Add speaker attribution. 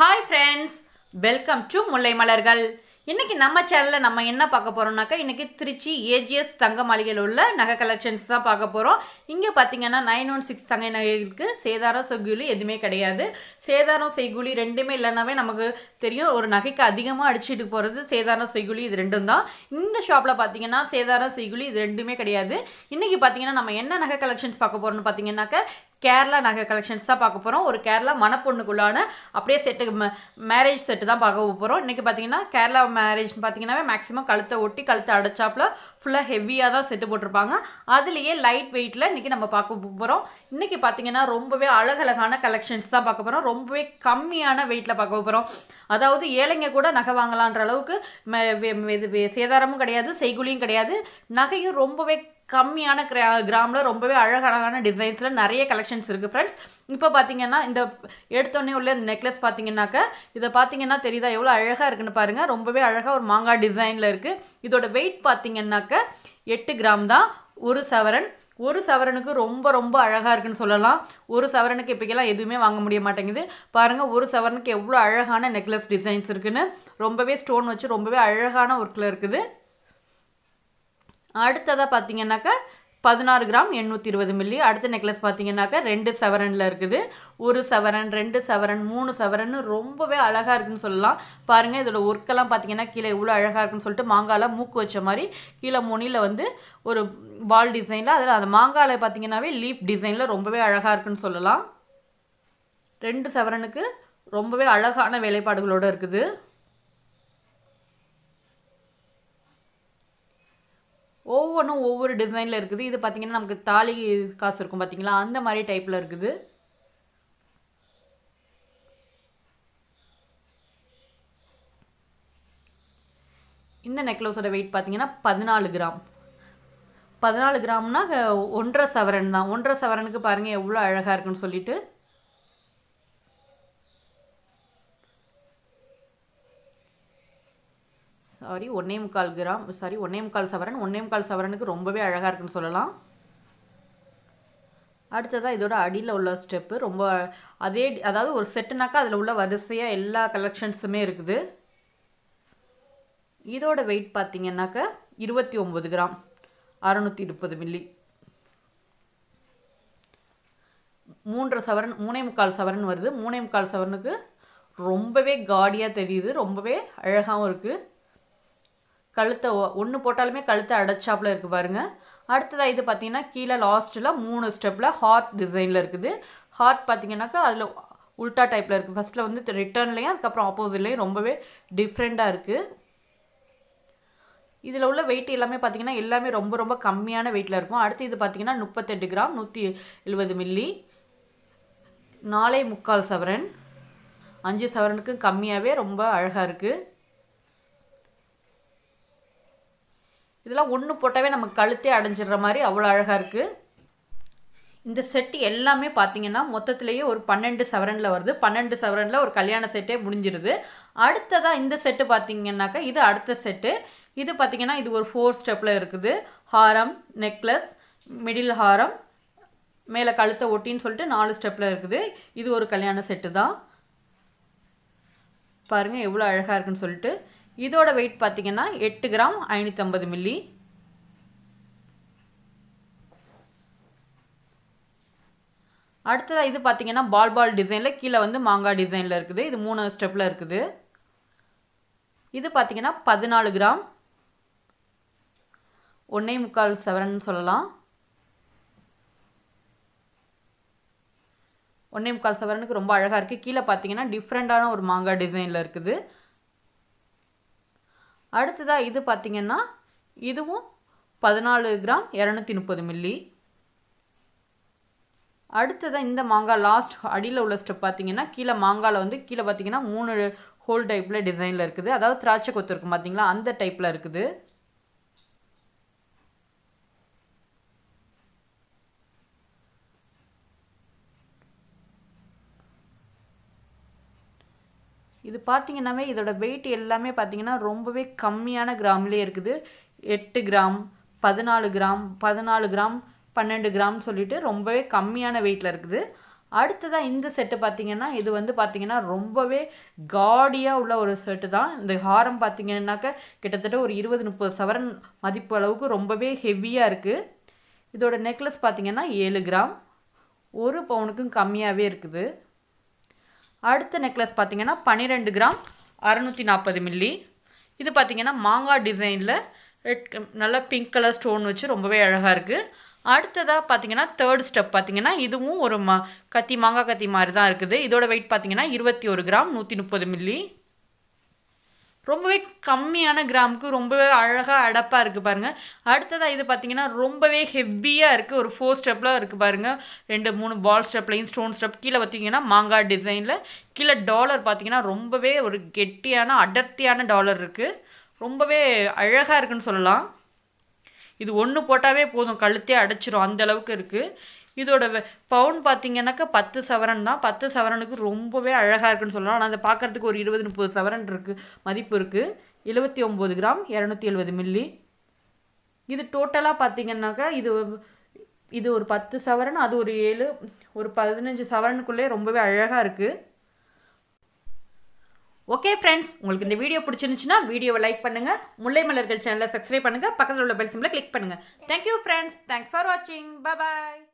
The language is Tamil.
Speaker 1: hi friends welcome to Mullai Malargal இன்றைக்கி நம்ம சேனலில் நம்ம என்ன பார்க்க போகிறோம்னாக்கா இன்றைக்கி திருச்சி ஏஜிஎஸ் தங்க மாளிகையில் உள்ள நகை கலெக்ஷன்ஸ் தான் பார்க்க போகிறோம் இங்கே பார்த்தீங்கன்னா நைன் ஒன் சிக்ஸ் தங்க நகைகளுக்கு சேதாரம் சொகுலி எதுவுமே கிடையாது சேதாரம் செய்கூலி ரெண்டுமே இல்லைனாவே நமக்கு தெரியும் ஒரு நகைக்கு அதிகமாக அடிச்சுட்டு போகிறது சேதாரம் செய்குலி இது ரெண்டும் தான் இந்த ஷாப்பில் பார்த்தீங்கன்னா சேதாரம் செய்குலி இது ரெண்டுமே கிடையாது இன்றைக்கி பார்த்தீங்கன்னா நம்ம என்ன நகை கலெக்ஷன்ஸ் பார்க்க போகிறோம்னு பார்த்தீங்கன்னாக்க கேரளா நகை கலெக்ஷன்ஸ் தான் பார்க்க போகிறோம் ஒரு கேரளா மணப்பொண்ணுக்குள்ளான அப்படியே செட்டு மேரேஜ் செட்டு தான் பார்க்க போகிறோம் இன்றைக்கி பார்த்தீங்கன்னா கேரளா மேரேஜ்னு பார்த்தீங்கன்னா மேக்ஸிமம் கழுத்தை ஒட்டி கழுத்தை அடைச்சாப்பில் ஃபுல்லாக ஹெவியாக தான் செட்டு போட்டிருப்பாங்க அதுலேயே லைட் வெயிட்டில் இன்றைக்கி நம்ம பார்க்க போகிறோம் இன்றைக்கி பார்த்தீங்கன்னா ரொம்பவே அழகழகான கலெக்ஷன்ஸ் தான் பார்க்க போகிறோம் ரொம்பவே கம்மியான வெயிட்டில் பார்க்க போகிறோம் அதாவது ஏழைங்க கூட நகை வாங்கலான்ற அளவுக்கு இது சேதாரமும் கிடையாது செய்குலியும் கிடையாது நகையும் ரொம்பவே கம்மியான கிரா கிராமில் ரொம்பவே அழகழகான டிசைன்ஸில் நிறைய கலெக்ஷன்ஸ் இருக்குது ஃப்ரெண்ட்ஸ் இப்போ பார்த்தீங்கன்னா இந்த எடுத்தோடனே உள்ள இந்த நெக்லஸ் பார்த்தீங்கன்னாக்கா இதை பார்த்தீங்கன்னா தெரியுதா எவ்வளோ அழகாக இருக்குன்னு பாருங்கள் ரொம்பவே அழகாக ஒரு மாங்காய் டிசைனில் இருக்குது இதோட வெயிட் பார்த்தீங்கன்னாக்கா எட்டு கிராம் தான் ஒரு சவரன் ஒரு சவரனுக்கு ரொம்ப ரொம்ப அழகாக இருக்குன்னு சொல்லலாம் ஒரு சவரனுக்கு இப்போக்கெல்லாம் எதுவுமே வாங்க முடிய மாட்டேங்குது பாருங்கள் ஒரு சவரனுக்கு எவ்வளோ அழகான நெக்லஸ் டிசைன்ஸ் இருக்குன்னு ரொம்பவே ஸ்டோன் வச்சு ரொம்பவே அழகான ஒர்க்கில் இருக்குது அடுத்ததாக பார்த்தீங்கன்னாக்கா பதினாறு கிராம் எண்ணூற்றி இருபது மில்லி அடுத்த நெக்லஸ் பார்த்தீங்கன்னாக்க ரெண்டு செவரனில் இருக்குது ஒரு செவரன் ரெண்டு செவரன் மூணு செவரன் ரொம்பவே அழகாக இருக்குன்னு சொல்லலாம் பாருங்கள் இதோட ஒர்க்கெல்லாம் பார்த்தீங்கன்னா கீழே இவ்வளோ அழகாக இருக்குன்னு சொல்லிட்டு மாங்காயில் மூக்கு வச்ச மாதிரி கீழே முனியில் வந்து ஒரு வால் டிசைனில் அதில் அந்த மாங்காயில் பார்த்தீங்கன்னாவே லீஃப் டிசைனில் ரொம்பவே அழகாக இருக்குன்னு சொல்லலாம் ரெண்டு செவரனுக்கு ரொம்பவே அழகான வேலைப்பாடுகளோடு இருக்குது ஒவ்வொன்றும் ஒவ்வொரு டிசைனில் இருக்குது இது பார்த்திங்கன்னா நமக்கு தாலி காசு இருக்கும் பார்த்திங்களா அந்த மாதிரி டைப்பில் இருக்குது இந்த நெக்லஸோட வெயிட் பார்த்தீங்கன்னா பதினாலு கிராம் பதினாலு கிராம்னா ஒன்றரை சவரன் தான் ஒன்றரை சவரனுக்கு பாருங்கள் எவ்வளோ அழகாக இருக்குன்னு சொல்லிட்டு சாரி ஒன்றே முக்கால் கிராம் சாரி ஒன்றே முக்கால் சவரன் ஒன்றே முக்கால் சவரனுக்கு ரொம்பவே அழகாக இருக்குன்னு சொல்லலாம் அடுத்ததாக இதோட அடியில் உள்ள ஸ்டெப்பு ரொம்ப அதே அதாவது ஒரு செட்டுனாக்கா அதில் உள்ள வரிசையாக எல்லா கலெக்ஷன்ஸுமே இருக்குது இதோட வெயிட் பார்த்தீங்கன்னாக்கா இருபத்தி ஒம்பது கிராம் அறநூற்றி இருபது மில்லி மூன்றரை சவரன் மூணே முக்கால் சவரன் வருது மூணே முக்கால் சவரனுக்கு ரொம்பவே காடியாக தெரியுது ரொம்பவே அழகாகவும் இருக்குது கழுத்தை ஒன்று போட்டாலுமே கழுத்தை அடைச்சாப்பில் இருக்குது பாருங்கள் அடுத்ததாக இது பார்த்தீங்கன்னா கீழே லாஸ்ட்டில் மூணு ஸ்டெப்பில் ஹார்ட் டிசைனில் இருக்குது ஹார்ட் பார்த்திங்கனாக்கா அதில் உல்டா டைப்பில் இருக்குது ஃபஸ்ட்டில் வந்து ரிட்டர்ன்லேயும் அதுக்கப்புறம் ஆப்போசிட்லேயும் ரொம்பவே டிஃப்ரெண்ட்டாக இருக்குது இதில் உள்ள வெயிட் எல்லாமே பார்த்திங்கன்னா எல்லாமே ரொம்ப ரொம்ப கம்மியான வெயிட்டில் இருக்கும் அடுத்து இது பார்த்திங்கன்னா முப்பத்தெட்டு கிராம் நூற்றி எழுபது மில்லி நாலே முக்கால் சவரன் அஞ்சு சவரனுக்கும் கம்மியாகவே ரொம்ப அழகாக இருக்குது இதெல்லாம் ஒன்று போட்டாவே நம்ம கழுத்தே அடைஞ்சிடுற மாதிரி அவ்வளோ அழகாக இருக்குது இந்த செட்டு எல்லாமே பார்த்தீங்கன்னா மொத்தத்திலேயே ஒரு பன்னெண்டு சவரனில் வருது பன்னெண்டு சவரனில் ஒரு கல்யாண செட்டே முடிஞ்சிருது அடுத்ததாக இந்த செட்டு பார்த்தீங்கன்னாக்கா இது அடுத்த செட்டு இது பார்த்தீங்கன்னா இது ஒரு ஃபோர் ஸ்டெப்பில் இருக்குது ஹாரம் நெக்லஸ் மிடில் ஹாரம் மேலே கழுத்தை ஒட்டின்னு சொல்லிட்டு நாலு ஸ்டெப்பில் இருக்குது இது ஒரு கல்யாண செட்டு தான் பாருங்கள் எவ்வளோ அழகாக இருக்குன்னு சொல்லிட்டு இதோட வெயிட் பார்த்தீங்கன்னா எட்டு கிராம் ஐநூற்றம்பது மில்லி அடுத்ததாக இது பார்த்திங்கன்னா பால் பால் டிசைனில் கீழே வந்து மாங்காய் டிசைனில் இருக்குது இது மூணு ஸ்டெப்பில் இருக்குது இது பார்த்தீங்கன்னா பதினாலு கிராம் ஒன்றே முக்கால் செவன் சொல்லலாம் ஒன்றே முக்கால் செவனுக்கு ரொம்ப அழகாக இருக்குது கீழே பார்த்தீங்கன்னா டிஃப்ரெண்ட்டான ஒரு மாங்காய் டிசைனில் இருக்குது அடுத்ததாக இது பார்த்திங்கன்னா இதுவும் பதினாலு கிராம் இரநூத்தி முப்பது மில்லி அடுத்ததாக இந்த மாங்காய் லாஸ்ட் அடியில் உள்ள ஸ்டெப் பார்த்தீங்கன்னா கீழே மாங்காயில் வந்து கீழே பார்த்தீங்கன்னா மூணு ஹோல் டைப்பில் டிசைனில் இருக்குது அதாவது திராட்சை கொத்து இருக்கும் பார்த்திங்களா அந்த டைப்பில் இருக்குது இது பார்த்தீங்கன்னாவே இதோட வெயிட் எல்லாமே பார்த்தீங்கன்னா ரொம்பவே கம்மியான கிராம்லேயே இருக்குது எட்டு கிராம் பதினாலு கிராம் பதினாலு கிராம் பன்னெண்டு கிராம் சொல்லிட்டு ரொம்பவே கம்மியான வெயிட்டில் இருக்குது அடுத்ததாக இந்த செட்டு பார்த்திங்கன்னா இது வந்து பார்த்திங்கன்னா ரொம்பவே காடியாக உள்ள ஒரு செட்டு தான் இந்த ஹாரம் பார்த்திங்கன்னாக்க கிட்டத்தட்ட ஒரு இருபது முப்பது சவரன் மதிப்பு அளவுக்கு ரொம்பவே ஹெவியாக இருக்குது இதோட நெக்லஸ் பார்த்திங்கன்னா ஏழு கிராம் ஒரு பவுனுக்கும் கம்மியாகவே இருக்குது அடுத்த நெக்லஸ் பார்த்தீங்கன்னா பன்னிரெண்டு கிராம் அறநூற்றி நாற்பது மில்லி இது பார்த்திங்கன்னா மாங்காய் டிசைனில் ரெட் நல்லா பிங்க் கலர் ஸ்டோன் வச்சு ரொம்பவே அழகாக இருக்குது அடுத்ததாக பார்த்தீங்கன்னா தேர்ட் ஸ்டெப் பார்த்தீங்கன்னா இதுவும் ஒரு ம கத்தி மாங்காய் கத்தி மாதிரி தான் இருக்குது இதோட வெயிட் பார்த்தீங்கன்னா இருபத்தி ஒரு கிராம் நூற்றி முப்பது மில்லி ரொம்பவே கம்மியான கிராமுக்கு ரொம்பவே அழகாக அடப்பாக இருக்குது பாருங்கள் அடுத்ததாக இது பார்த்திங்கன்னா ரொம்பவே ஹெவியாக இருக்குது ஒரு ஃபோர் ஸ்டெப்பில் இருக்குது பாருங்கள் ரெண்டு மூணு பால் ஸ்டெப்லையும் ஸ்டோன் ஸ்டெப் கீழே பார்த்திங்கன்னா மாங்காய் டிசைனில் கீழே டாலர் பார்த்திங்கன்னா ரொம்பவே ஒரு கெட்டியான அடர்த்தியான டாலர் இருக்குது ரொம்பவே அழகாக இருக்குன்னு சொல்லலாம் இது ஒன்று போட்டாவே போதும் கழுத்தே அடைச்சிரும் அந்தளவுக்கு இருக்குது இதோட பவுன் பார்த்தீங்கன்னாக்கா பத்து சவரன் தான் பத்து சவரனுக்கு ரொம்பவே அழகாக இருக்குன்னு சொல்லலாம் ஆனால் அதை பார்க்குறதுக்கு ஒரு இருபது முப்பது சவரன் இருக்குது மதிப்பு இருக்குது எழுபத்தி ஒம்பது கிராம் இரநூத்தி எழுபது மில்லி இது டோட்டலாக பார்த்தீங்கன்னாக்கா இது இது ஒரு பத்து சவரன் அது ஒரு ஏழு ஒரு பதினஞ்சு சவரனுக்குள்ளே ரொம்பவே அழகாக இருக்குது ஓகே ஃப்ரெண்ட்ஸ் உங்களுக்கு இந்த வீடியோ பிடிச்சிருந்துச்சுன்னா வீடியோவை லைக் பண்ணுங்கள் முல்லை மலர்கள் சேனலை சப்ஸ்கிரைப் பண்ணுங்கள் பக்கத்தில் உள்ள பெல் கிளிக் பண்ணுங்கள் தேங்க்யூ ஃப்ரெண்ட்ஸ் தேங்க்ஸ் ஃபார் வாட்சிங் பாய்